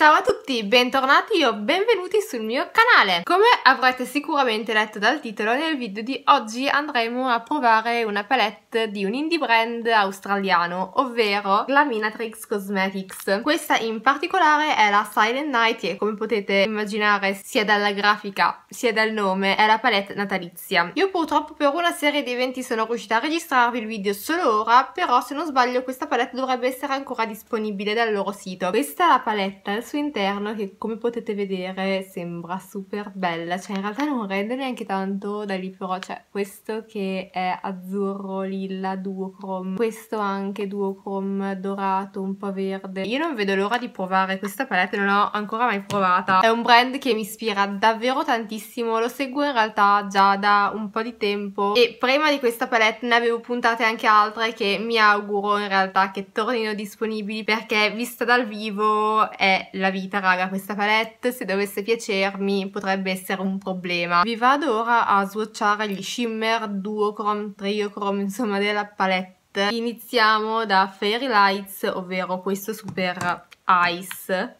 Ciao a tutti, bentornati o benvenuti sul mio canale! Come avrete sicuramente letto dal titolo, nel video di oggi andremo a provare una palette di un indie brand australiano, ovvero Glaminatrix Cosmetics. Questa in particolare è la Silent Night e come potete immaginare sia dalla grafica sia dal nome è la palette natalizia. Io purtroppo per una serie di eventi sono riuscita a registrarvi il video solo ora, però se non sbaglio questa palette dovrebbe essere ancora disponibile dal loro sito. Questa è la palette suo interno che come potete vedere sembra super bella, cioè in realtà non rende neanche tanto da lì però, cioè questo che è azzurro, lilla, duochrome, questo anche duochrome dorato, un po' verde. Io non vedo l'ora di provare questa palette, non l'ho ancora mai provata. È un brand che mi ispira davvero tantissimo, lo seguo in realtà già da un po' di tempo e prima di questa palette ne avevo puntate anche altre che mi auguro in realtà che tornino disponibili perché vista dal vivo è la vita raga questa palette, se dovesse piacermi potrebbe essere un problema. Vi vado ora a swatchare gli shimmer duochrome, triochrome, insomma della palette. Iniziamo da Fairy Lights, ovvero questo super ice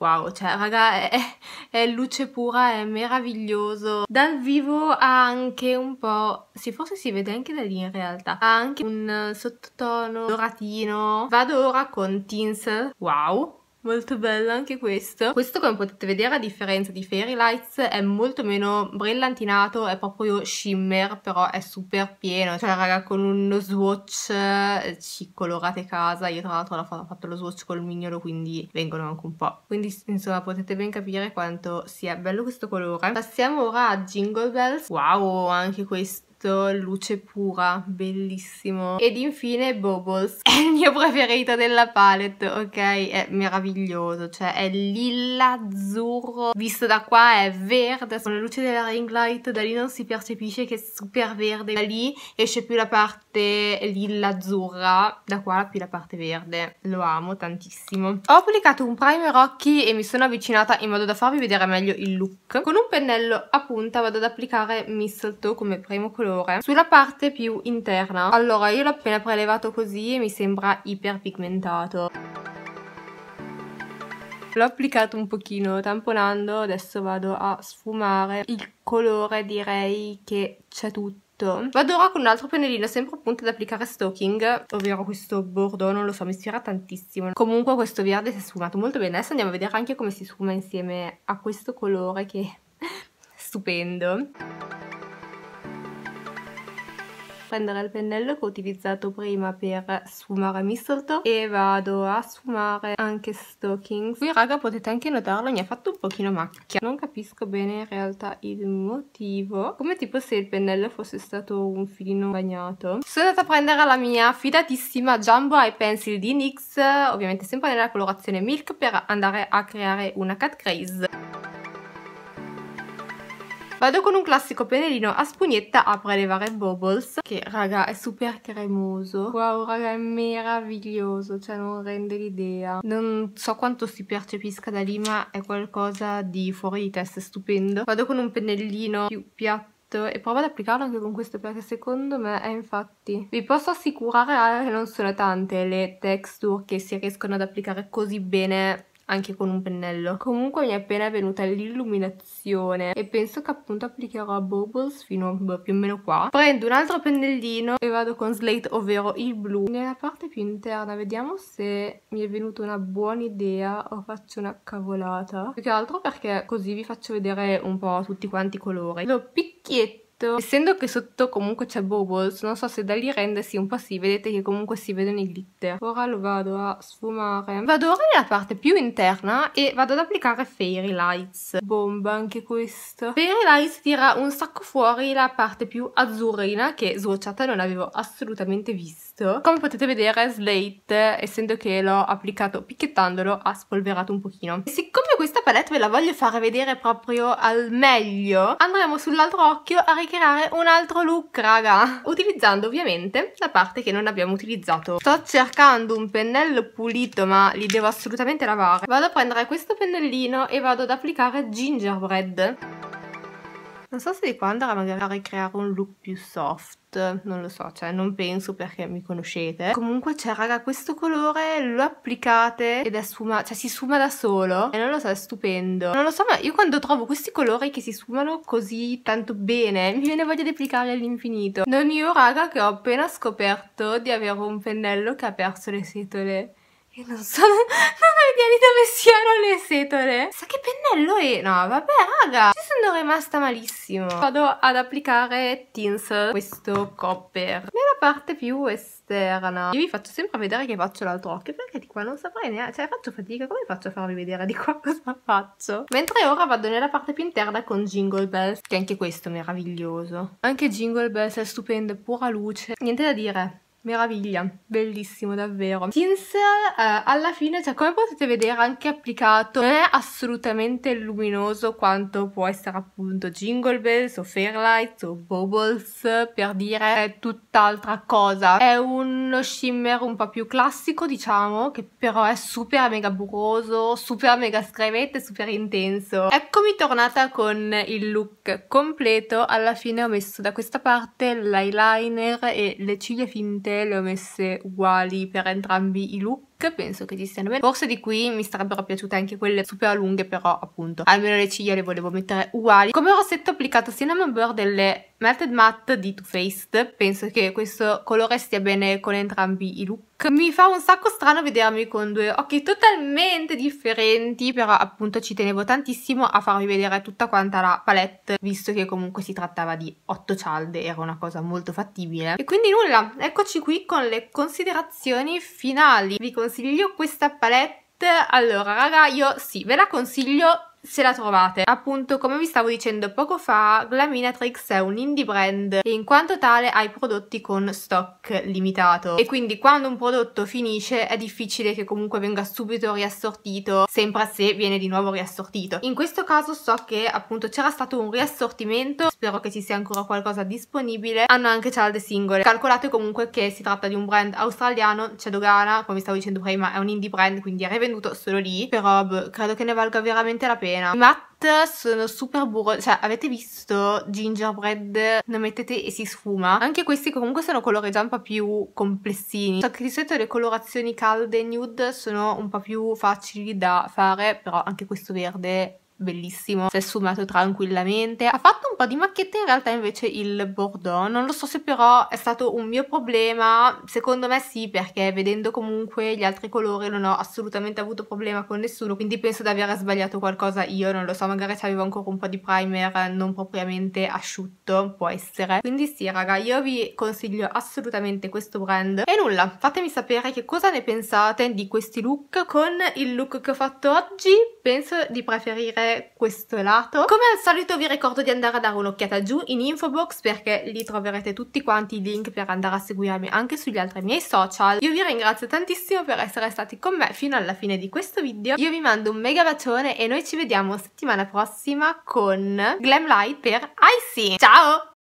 Wow, cioè raga è, è, luce pura, è meraviglioso. Dal vivo ha anche un po', sì forse si vede anche da lì in realtà, ha anche un sottotono doratino. Vado ora con Teens, wow, Molto bello anche questo. Questo come potete vedere a differenza di Fairy Lights è molto meno brillantinato, è proprio shimmer però è super pieno. Cioè raga con uno swatch eh, ci colorate casa, io tra l'altro ho fatto lo swatch col mignolo quindi vengono anche un po'. Quindi insomma potete ben capire quanto sia bello questo colore. Passiamo ora a Jingle Bells. Wow anche questo nude luce pura bellissimo ed infine Bubbles è il mio preferito della palette ok è meraviglioso cioè è lilla azzurro visto da qua è verde con la luce della ring light da lì non si percepisce che è super verde da lì esce più la parte parte lilla azzurra, da qua più la parte verde, lo amo tantissimo. Ho applicato un primer occhi e mi sono avvicinata in modo da farvi vedere meglio il look. Con un pennello a punta vado ad applicare Mistletoe come primo colore sulla parte più interna. Allora io l'ho appena prelevato così e mi sembra iperpigmentato. L'ho applicato un pochino tamponando, adesso vado a sfumare il colore direi che c'è tutto tutto vado ora con un altro pennellino sempre appunto ad applicare stocking ovvero questo bordeaux non lo so mi ispira tantissimo comunque questo verde si è sfumato molto bene adesso andiamo a vedere anche come si sfuma insieme a questo colore che è stupendo prendere il pennello che ho utilizzato prima per sfumare mistletoe e vado a sfumare anche stockings qui raga potete anche notarlo mi ha fatto un pochino macchia non capisco bene in realtà il motivo come tipo se il pennello fosse stato un filino bagnato sono andata a prendere la mia fidatissima Jumbo Eye Pencil di NYX ovviamente sempre nella colorazione milk per andare a creare una cat craze Vado con un classico pennellino a spugnetta a prelevare bubbles, che raga è super cremoso. Wow raga è meraviglioso, cioè non rende l'idea. Non so quanto si percepisca da lì, ma è qualcosa di fuori di testa, stupendo. Vado con un pennellino più piatto e provo ad applicarlo anche con questo perché secondo me è eh, infatti vi posso assicurare eh, che non sono tante le texture che si riescono ad applicare così bene anche con un pennello. Comunque mi è appena venuta l'illuminazione e penso che appunto applicherò Bubbles fino a boh, più o meno qua. Prendo un altro pennellino e vado con Slate, ovvero il blu. Nella parte più interna vediamo se mi è venuta una buona idea o faccio una cavolata. Più che altro perché così vi faccio vedere un po' tutti quanti i colori. Lo picchietto Essendo che sotto comunque c'è Bubbles, non so se da lì rendersi un po' sì, vedete che comunque si vedono i glitter. Ora lo vado a sfumare. Vado ora nella parte più interna e vado ad applicare Fairy Lights. Bomba anche questo. Fairy Lights tira un sacco fuori la parte più azzurrina che sbocciata non avevo assolutamente visto. Come potete vedere Slate, essendo che l'ho applicato picchiettandolo, ha spolverato un pochino. E siccome questa palette ve la voglio fare vedere proprio al meglio, andremo sull'altro occhio a ricreare un altro look, raga. Utilizzando ovviamente la parte che non abbiamo utilizzato. Sto cercando un pennello pulito, ma li devo assolutamente lavare. Vado a prendere questo pennellino e vado ad applicare gingerbread. Non so se devo andare magari a ricreare un look più soft, non lo so, cioè non penso perché mi conoscete. Comunque c'è cioè, raga questo colore, lo applicate ed è sfumato, cioè si suma da solo e non lo so, è stupendo. Non lo so, ma io quando trovo questi colori che si sfumano così tanto bene, mi viene voglia di applicare all'infinito. Non io raga che ho appena scoperto di avere un pennello che ha perso le setole. Io non so, non ho idea di dove siano le setole. Sa che pennello è? No, vabbè, raga. Ci sono rimasta malissimo. Vado ad applicare Tinsel, questo copper, nella parte più esterna. Io vi faccio sempre vedere che faccio l'altro occhio, perché di qua non saprei neanche... Cioè, faccio fatica, come faccio a farvi vedere di qua cosa faccio? Mentre ora vado nella parte più interna con Jingle Bells, che anche questo è meraviglioso. Anche Jingle Bells è stupendo, pura luce. Niente da dire meraviglia, bellissimo davvero. Tinsel eh, alla fine, cioè come potete vedere anche applicato, non è assolutamente luminoso quanto può essere appunto Jingle Bells o Fairlights o Bubbles, per dire è tutt'altra cosa. È uno shimmer un po' più classico diciamo, che però è super mega burroso, super mega scrivette, super intenso. Eccomi tornata con il look completo, alla fine ho messo da questa parte l'eyeliner e le ciglia finte le ho messe uguali per entrambi i look penso che ci stiano bene forse di qui mi sarebbero piaciute anche quelle super lunghe però appunto almeno le ciglia le volevo mettere uguali come rossetto ho applicato Cinnamon Burr delle Melted Matte di Too Faced penso che questo colore stia bene con entrambi i look mi fa un sacco strano vedermi con due occhi totalmente differenti, però appunto ci tenevo tantissimo a farvi vedere tutta quanta la palette, visto che comunque si trattava di otto cialde, era una cosa molto fattibile. E quindi nulla, eccoci qui con le considerazioni finali. Vi consiglio questa palette allora raga io sì ve la consiglio se la trovate. Appunto, come vi stavo dicendo poco fa, Glaminatrix è un indie brand e in quanto tale ha i prodotti con stock limitato e quindi quando un prodotto finisce è difficile che comunque venga subito riassortito, sempre se viene di nuovo riassortito. In questo caso so che appunto c'era stato un riassortimento, spero che ci sia ancora qualcosa disponibile, hanno anche cialde singole. Calcolate comunque che si tratta di un brand australiano, c'è Dogana, come stavo dicendo prima, è un indie brand, quindi è rivenduto solo lì, però boh, credo che ne valga veramente la pena pena. Ma sono super burro, cioè avete visto gingerbread, lo mettete e si sfuma? Anche questi comunque sono colori già un po' più complessini, so che di solito le colorazioni calde e nude sono un po' più facili da fare, però anche questo verde bellissimo, si è sfumato tranquillamente. Ha fatto un po' di macchiette in realtà invece il Bordeaux, non lo so se però è stato un mio problema, secondo me sì perché vedendo comunque gli altri colori non ho assolutamente avuto problema con nessuno, quindi penso di aver sbagliato qualcosa io, non lo so, magari c'avevo ancora un po' di primer non propriamente asciutto, può essere. Quindi sì raga, io vi consiglio assolutamente questo brand e nulla, fatemi sapere che cosa ne pensate di questi look, con il look che ho fatto oggi penso di preferire vedere questo lato. Come al solito vi ricordo di andare a dare un'occhiata giù in info box perché lì troverete tutti quanti i link per andare a seguirmi anche sugli altri miei social. Io vi ringrazio tantissimo per essere stati con me fino alla fine di questo video. Io vi mando un mega bacione e noi ci vediamo settimana prossima con Glam Light per IC. Ciao!